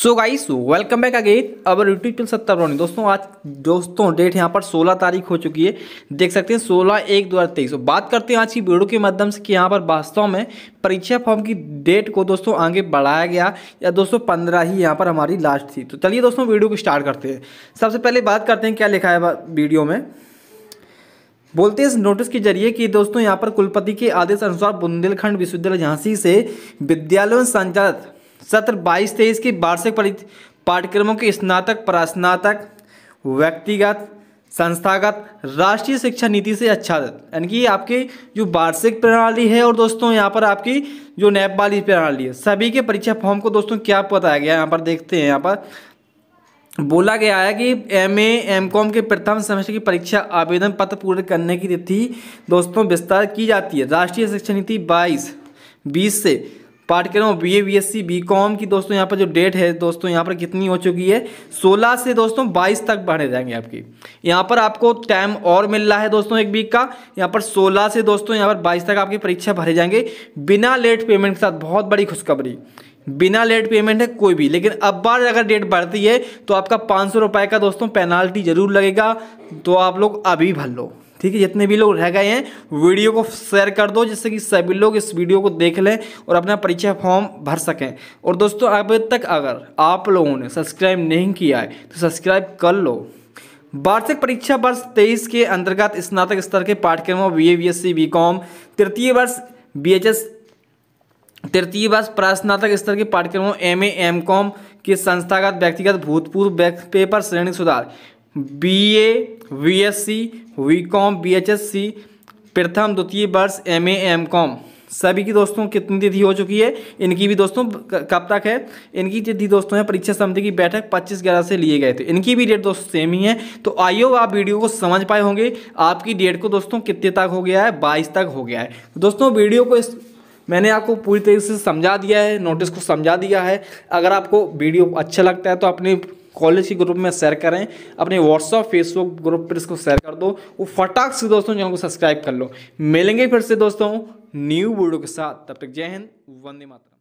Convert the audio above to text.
so guys welcome back again our YouTube channel सत्ता रोनी दोस्तों आज दोस्तों डेट यहां पर 16 तारीख हो चुकी है देख सकते हैं 16 एक दो हज़ार तेईस बात करते हैं आज की वीडियो के माध्यम से कि यहां पर वास्तव में परीक्षा फॉर्म की डेट को दोस्तों आगे बढ़ाया गया या दोस्तों पंद्रह ही यहाँ पर हमारी लास्ट थी तो चलिए दोस्तों वीडियो को स्टार्ट करते हैं सबसे पहले बात करते हैं क्या लिखा है वीडियो में बोलते हैं इस नोटिस के जरिए कि दोस्तों यहाँ पर कुलपति के आदेश अनुसार बुंदेलखंड विश्वविद्यालय झांसी से विद्यालयों संचालित सत्र बाईस तेईस की वार्षिक पाठ्यक्रमों के स्नातक परास्नातक व्यक्तिगत संस्थागत राष्ट्रीय शिक्षा नीति से अच्छा यानी कि आपकी जो वार्षिक प्रणाली है और दोस्तों यहाँ पर आपकी जो नैप वाली प्रणाली है सभी के परीक्षा फॉर्म को दोस्तों क्या बताया गया यहाँ पर देखते हैं यहाँ पर बोला गया है कि एम एम कॉम के प्रथम सेमेस्टर की परीक्षा आवेदन पत्र पूर्ण करने की तिथि दोस्तों विस्तार की जाती है राष्ट्रीय शिक्षा नीति बाईस बीस से पाठ्यक्रम B A B S C B com की दोस्तों यहाँ पर जो डेट है दोस्तों यहाँ पर कितनी हो चुकी है सोलह से दोस्तों बाईस तक बढ़े जाएंगे आपकी यहाँ पर आपको टाइम और मिल रहा है दोस्तों एक वीक का यहाँ पर सोलह से दोस्तों यहाँ पर बाईस तक आपकी परीक्षा भरे जाएंगे बिना लेट पेमेंट के साथ बहुत बड़ी खुशखबरी बिना लेट पेमेंट है कोई भी लेकिन अब बार अगर डेट बढ़ती है तो आपका पाँच सौ रुपये का दोस्तों पेनाल्टी जरूर लगेगा तो आप लोग अभी भर लो ठीक है जितने भी लोग रह गए हैं वीडियो को शेयर कर दो जिससे कि सभी लोग इस वीडियो को देख लें और अपना परीक्षा फॉर्म भर सकें और दोस्तों अब तक अगर आप लोगों ने सब्सक्राइब नहीं किया है तो सब्सक्राइब कर लो वार्षिक परीक्षा वर्ष तेईस के अंतर्गत स्नातक स्तर के पाठ्यक्रमों B A B S C B com तृतीय वर्ष बी एच एस तृतीय वर्ष प्रास्नातक स्तर के पाठ्यक्रमों एम ए एम कॉम के संस्थागत व्यक्तिगत भूतपूर्व पेपर श्रेणी सुधार B A V S C V com B H S C प्रथम द्वितीय वर्ष एम ए एम कॉम सभी की दोस्तों कितनी तिथि हो चुकी है इनकी भी दोस्तों कब तक है इनकी तिथि दोस्तों है परीक्षा समिति की बैठक 25 ग्यारह से लिए गए थे इनकी भी डेट दोस्तों सेम ही है तो आइयो आप वीडियो को समझ पाए होंगे आपकी डेट को दोस्तों कितने तक हो गया है बाईस तक हो गया है तो दोस्तों वीडियो को इस मैंने आपको पूरी तरीके से समझा दिया है नोटिस को समझा दिया है अगर आपको वीडियो अच्छा लगता है तो अपने कॉलेज के ग्रुप में शेयर करें अपने व्हाट्सअप फेसबुक ग्रुप पर इसको शेयर कर दो वो फटाक से दोस्तों चैनल को सब्सक्राइब कर लो मिलेंगे फिर से दोस्तों न्यू वीडियो के साथ तब तक जय हिंद वंदे माता